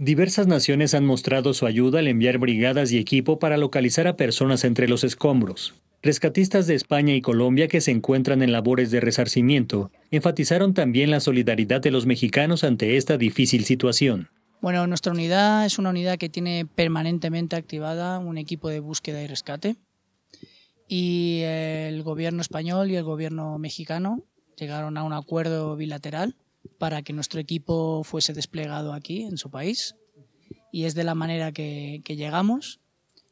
Diversas naciones han mostrado su ayuda al enviar brigadas y equipo para localizar a personas entre los escombros. Rescatistas de España y Colombia que se encuentran en labores de resarcimiento enfatizaron también la solidaridad de los mexicanos ante esta difícil situación. Bueno, nuestra unidad es una unidad que tiene permanentemente activada un equipo de búsqueda y rescate y eh, el gobierno español y el gobierno mexicano llegaron a un acuerdo bilateral para que nuestro equipo fuese desplegado aquí, en su país. Y es de la manera que, llegamos.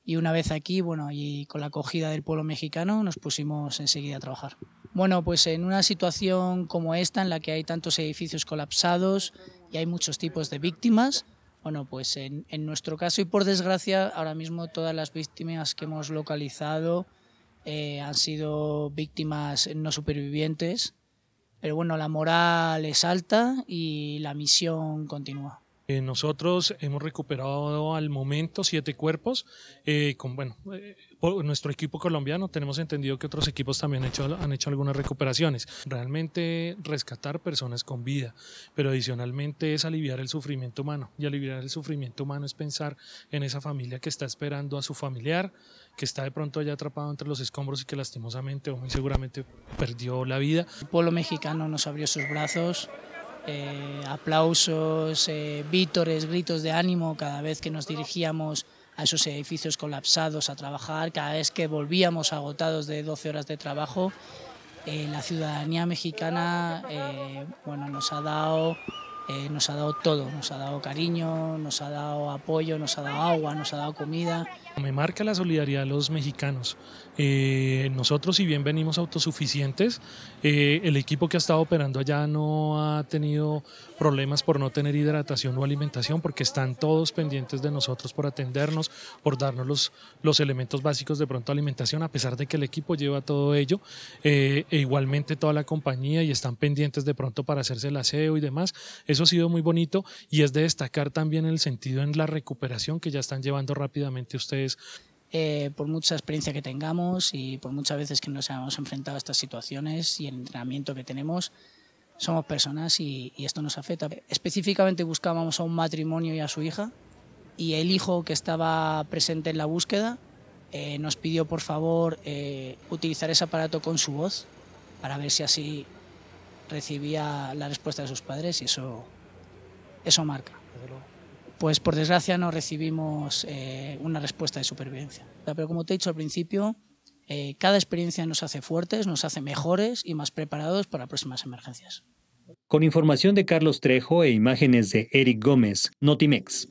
Y una vez aquí, bueno, y con la acogida del pueblo mexicano, nos pusimos enseguida a trabajar. Bueno, pues en una situación como esta, en la que hay tantos edificios colapsados y hay muchos tipos de víctimas, bueno, pues en, nuestro caso y por desgracia, ahora mismo todas las víctimas que hemos localizado eh, han sido víctimas no supervivientes, pero bueno, la moral es alta y la misión continúa. Eh, nosotros hemos recuperado al momento siete cuerpos. Eh, con, bueno, eh, nuestro equipo colombiano tenemos entendido que otros equipos también han hecho, han hecho algunas recuperaciones. Realmente rescatar personas con vida, pero adicionalmente es aliviar el sufrimiento humano. Y aliviar el sufrimiento humano es pensar en esa familia que está esperando a su familiar, que está de pronto allá atrapado entre los escombros y que lastimosamente o muy seguramente perdió la vida. El pueblo mexicano nos abrió sus brazos eh, aplausos, eh, vítores, gritos de ánimo cada vez que nos dirigíamos a esos edificios colapsados a trabajar, cada vez que volvíamos agotados de 12 horas de trabajo, eh, la ciudadanía mexicana bueno, nos ha dado eh, nos ha dado todo, nos ha dado cariño, nos ha dado apoyo, nos ha dado agua, nos ha dado comida. Me marca la solidaridad de los mexicanos. Eh, nosotros, si bien venimos autosuficientes, eh, el equipo que ha estado operando allá no ha tenido problemas por no tener hidratación o alimentación, porque están todos pendientes de nosotros por atendernos, por darnos los, los elementos básicos de pronto alimentación, a pesar de que el equipo lleva todo ello, e igualmente toda la compañía y están pendientes de pronto para hacerse el aseo y demás. Eso ha sido muy bonito y es de destacar también el sentido en la recuperación que ya están llevando rápidamente ustedes. Eh, por mucha experiencia que tengamos y por muchas veces que nos hayamos enfrentado a estas situaciones y el entrenamiento que tenemos, somos personas y, esto nos afecta. Específicamente buscábamos a un matrimonio y a su hija y el hijo que estaba presente en la búsqueda eh, nos pidió por favor eh, utilizar ese aparato con su voz para ver si así recibía la respuesta de sus padres y eso, eso marca, Pues por desgracia no recibimos eh, una respuesta de supervivencia. Pero como te he dicho al principio, eh, cada experiencia nos hace fuertes, nos hace mejores y más preparados para próximas emergencias. Con información de Carlos Trejo e imágenes de Eric Gómez, Notimex.